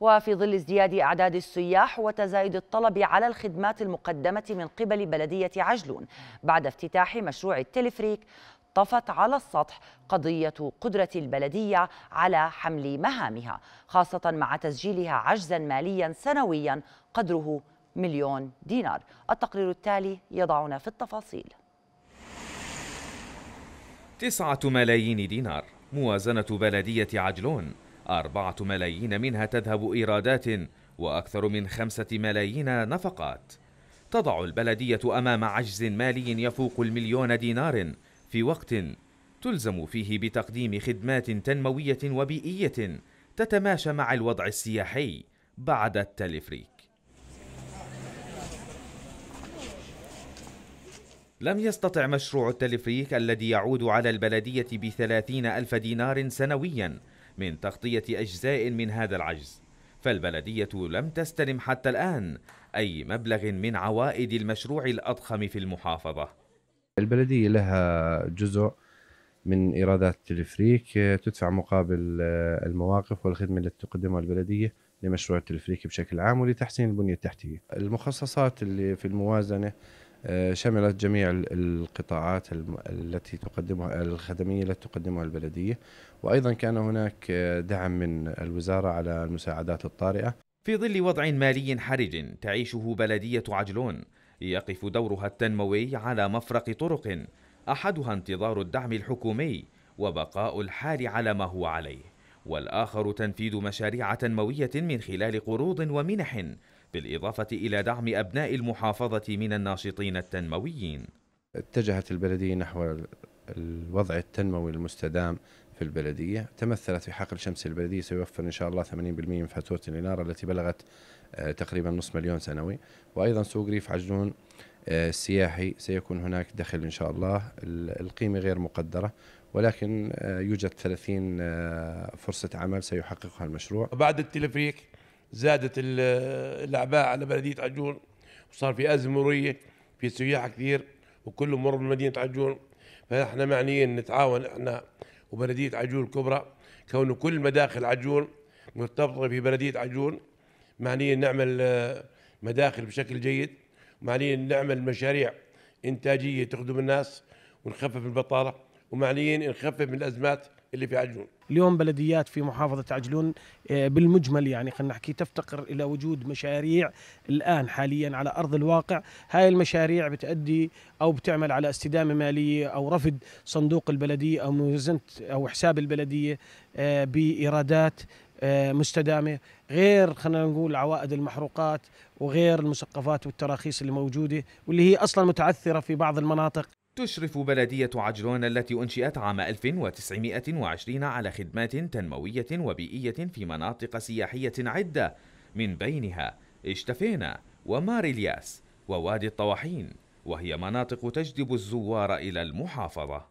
وفي ظل ازدياد أعداد السياح وتزايد الطلب على الخدمات المقدمة من قبل بلدية عجلون بعد افتتاح مشروع التلفريك طفت على السطح قضية قدرة البلدية على حمل مهامها خاصة مع تسجيلها عجزا ماليا سنويا قدره مليون دينار التقرير التالي يضعنا في التفاصيل تسعة ملايين دينار موازنة بلدية عجلون أربعة ملايين منها تذهب إيرادات وأكثر من خمسة ملايين نفقات تضع البلدية أمام عجز مالي يفوق المليون دينار في وقت تلزم فيه بتقديم خدمات تنموية وبيئية تتماشى مع الوضع السياحي بعد التلفريك لم يستطع مشروع التلفريك الذي يعود على البلدية بثلاثين ألف دينار سنوياً من تغطية أجزاء من هذا العجز فالبلدية لم تستلم حتى الآن أي مبلغ من عوائد المشروع الأضخم في المحافظة البلدية لها جزء من ايرادات التلفريك تدفع مقابل المواقف والخدمه التي تقدمها البلديه لمشروع التلفريك بشكل عام ولتحسين البنيه التحتيه. المخصصات اللي في الموازنه آه، شملت جميع القطاعات التي تقدمها الخدمية التي تقدمها البلدية وأيضا كان هناك آه، دعم من الوزارة على المساعدات الطارئة في ظل وضع مالي حرج تعيشه بلدية عجلون يقف دورها التنموي على مفرق طرق أحدها انتظار الدعم الحكومي وبقاء الحال على ما هو عليه والآخر تنفيذ مشاريع تنموية من خلال قروض ومنح بالإضافة إلى دعم أبناء المحافظة من الناشطين التنمويين اتجهت البلدية نحو الوضع التنموي المستدام في البلدية تمثلت في حقل شمس البلدية سيوفر إن شاء الله 80% من فاتورة الإنارة التي بلغت آه، تقريبا نصف مليون سنوي وأيضا سوق ريف عجلون آه، السياحي سيكون هناك دخل إن شاء الله القيمة غير مقدرة ولكن آه، يوجد 30 فرصة عمل سيحققها المشروع بعد التلفريك زادت الاعباء على بلديه عجون وصار في ازمه مروريه في سياح كثير وكله مر من مدينه عجون فاحنا معنيين نتعاون احنا وبلديه عجون الكبرى كونه كل مداخل عجون مرتبطه في بلديه عجون معنيين نعمل آه، مداخل بشكل جيد ومعنيين نعمل مشاريع انتاجيه تخدم الناس ونخفف البطاله ومعنيين نخفف من الازمات اللي في عجلون اليوم بلديات في محافظة عجلون آه، بالمجمل يعني خلينا نحكي تفتقر إلى وجود مشاريع الآن حاليا على أرض الواقع هاي المشاريع بتأدي أو بتعمل على استدامة مالية أو رفض صندوق البلدية أو موازنة أو حساب البلدية آه، بإيرادات آه، مستدامة غير خلينا نقول عوائد المحروقات وغير المسقفات والتراخيص اللي موجودة واللي هي أصلا متعثرة في بعض المناطق تشرف بلدية عجلون التي أنشئت عام 1920 على خدمات تنموية وبيئية في مناطق سياحية عدة من بينها اشتفينا ومار الياس ووادي الطواحين وهي مناطق تجذب الزوار إلى المحافظة